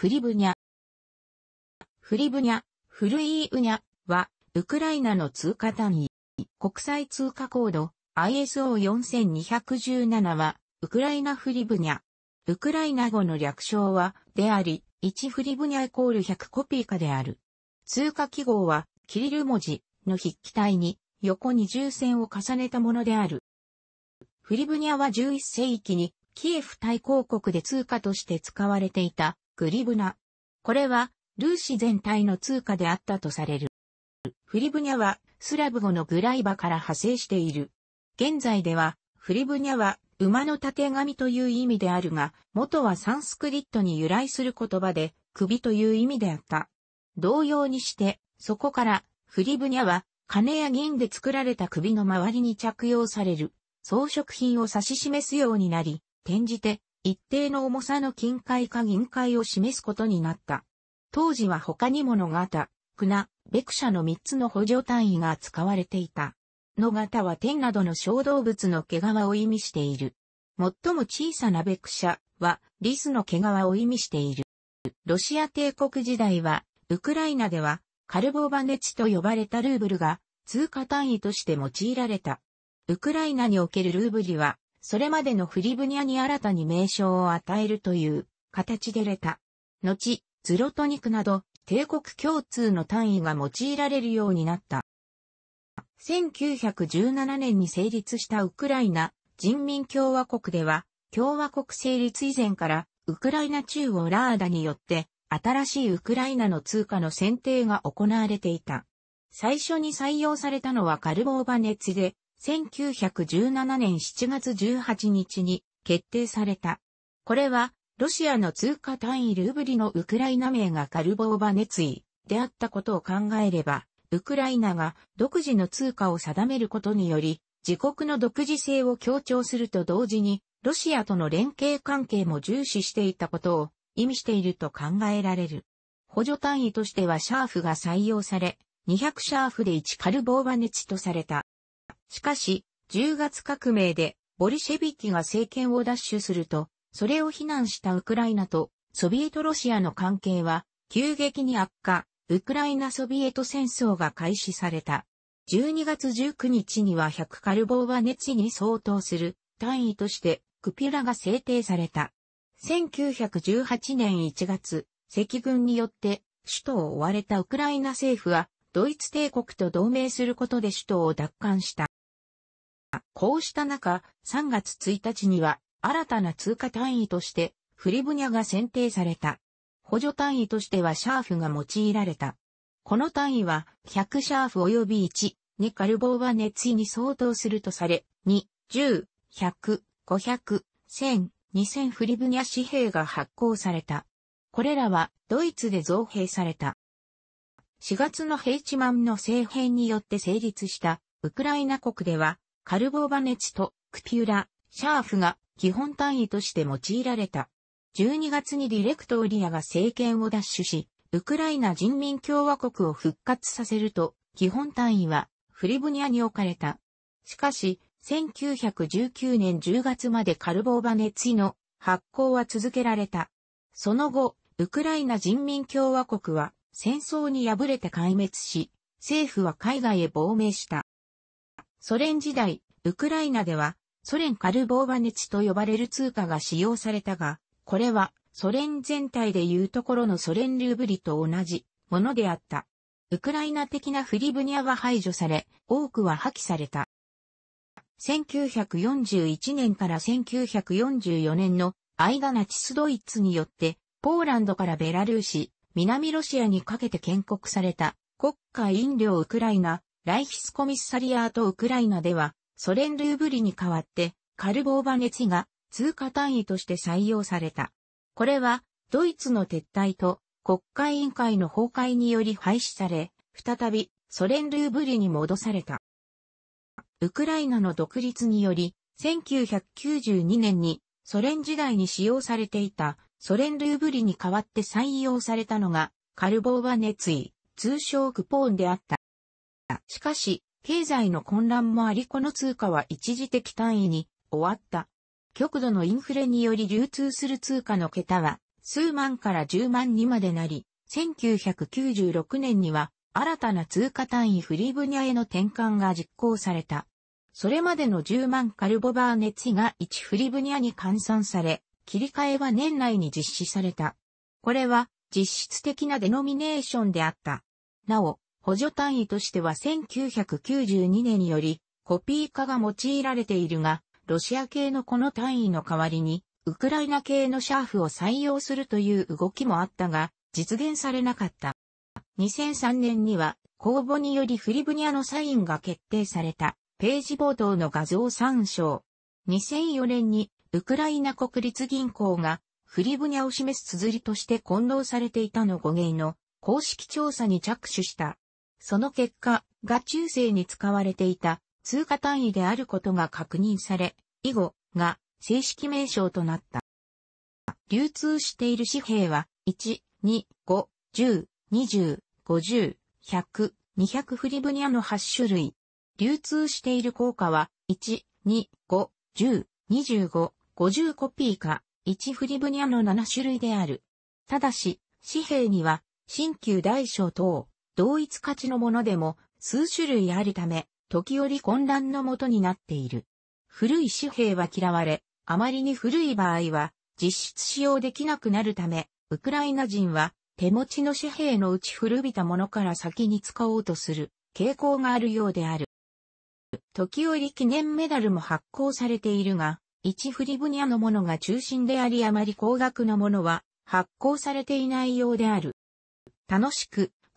フリブニャ。フリブニャ、フルイーウニャは、ウクライナの通貨単位、国際通貨コード ISO4217 は、ウクライナフリブニャ。ウクライナ語の略称は、であり、1フリブニャイコール100コピー化である。通貨記号は、キリル文字の筆記体に、横に重線を重ねたものである。フリブニャは11世紀に、キエフ大公国で通貨として使われていたグリブナ。これは、ルーシ全体の通貨であったとされる。フリブニャは、スラブ語のグライバから派生している。現在では、フリブニャは、馬の縦紙という意味であるが、元はサンスクリットに由来する言葉で、首という意味であった。同様にして、そこから、フリブニャは、金や銀で作られた首の周りに着用される、装飾品を指し示すようになり、転じて、一定の重さの金塊か銀塊を示すことになった。当時は他にも野型、船、ベク社の3つの補助単位が使われていた。野型は天などの小動物の毛皮を意味している。最も小さなベク社はリスの毛皮を意味している。ロシア帝国時代は、ウクライナではカルボバネチと呼ばれたルーブルが通貨単位として用いられた。ウクライナにおけるルーブリはそれまでのフリブニアに新たに名称を与えるという形でレタ。後、ズロトニクなど帝国共通の単位が用いられるようになった。1917年に成立したウクライナ人民共和国では、共和国成立以前からウクライナ中央ラーダによって新しいウクライナの通貨の選定が行われていた。最初に採用されたのはカルボーバネツで、1917年7月18日に決定された。これは、ロシアの通貨単位ルーブリのウクライナ名がカルボーバ熱意であったことを考えれば、ウクライナが独自の通貨を定めることにより、自国の独自性を強調すると同時に、ロシアとの連携関係も重視していたことを意味していると考えられる。補助単位としてはシャーフが採用され、200シャーフで1カルボーバネとされた。しかし、10月革命でボリシェビキが政権を奪取すると、それを非難したウクライナとソビエトロシアの関係は急激に悪化、ウクライナソビエト戦争が開始された。12月19日には100カルボーバ熱に相当する単位としてクピラが制定された。1918年1月、赤軍によって首都を追われたウクライナ政府はドイツ帝国と同盟することで首都を奪還した。こうした中、3月1日には、新たな通貨単位として、フリブニャが選定された。補助単位としてはシャーフが用いられた。この単位は、100シャーフ及び1、ニカルボーは熱意に相当するとされ、2、10、100、500、1000、2000フリブニャ紙幣が発行された。これらはドイツで造幣された。4月のヘイチマンの政変によって成立したウクライナ国ではカルボーバネチとクピュラ、シャーフが基本単位として用いられた。12月にディレクトーリアが政権を奪取し、ウクライナ人民共和国を復活させると、基本単位はフリブニアに置かれた。しかし、1919年10月までカルボーバネツィの発行は続けられた。その後、ウクライナ人民共和国は戦争に敗れて壊滅し、政府は海外へ亡命した。ソ連時代、ウクライナでは、ソ連カルボーバネチと呼ばれる通貨が使用されたが、これは、ソ連全体でいうところのソ連ルーブリと同じものであった。ウクライナ的なフリブニアは排除され、多くは破棄された。1941年から1944年の間ナチスドイツによって、ポーランドからベラルーシ、南ロシアにかけて建国された国家飲料ウクライナライヒスコミッサリアートウクライナでは、ソ連ルーブリに代わって、カルボーバネチが通貨単位として採用された。これは、ドイツの撤退と国会委員会の崩壊により廃止され、再びソ連ルーブリに戻された。ウクライナの独立により、1992年にソ連時代に使用されていたソ連ルーブリに代わって採用されたのがカルボーバネツイ、通称クポーンであった。。しかし、経済の混乱もありこの通貨は一時的単位に終わった。極度のインフレにより流通する通貨の桁は数万から十万にまでなり、1996年には新たな通貨単位フリーブニャへの転換が実行された。それまでの10万カルボバーネツが1フリブニャに換算され、切り替えは年内に実施された。これは実質的なデノミネーションであった。なお、補助単位としては1992年よりコピー化が用いられているが、ロシア系のこの単位の代わりに、ウクライナ系のシャーフを採用するという動きもあったが、実現されなかった。2003年には、公募によりフリブニアのサインが決定された、ページ冒頭の画像参照。2004年に、ウクライナ国立銀行が、フリブニアを示す綴りとして混同されていたの語源の公式調査に着手した。その結果、が中世に使われていた通貨単位であることが確認され、以後が正式名称となった。流通している紙幣は、1、2、5、10、20、50、100、200フリブニアの8種類。流通している効果は、1、2、5、10、25、50コピーか、1フリブニアの7種類である。ただし、紙幣には、新旧大小等、同一価値のものでも数種類あるため、時折混乱のもとになっている。古い紙幣は嫌われ、あまりに古い場合は実質使用できなくなるため、ウクライナ人は手持ちの紙幣のうち古びたものから先に使おうとする傾向があるようである。時折記念メダルも発行されているが、一フリブニアのものが中心でありあまり高額のものは発行されていないようである。楽しく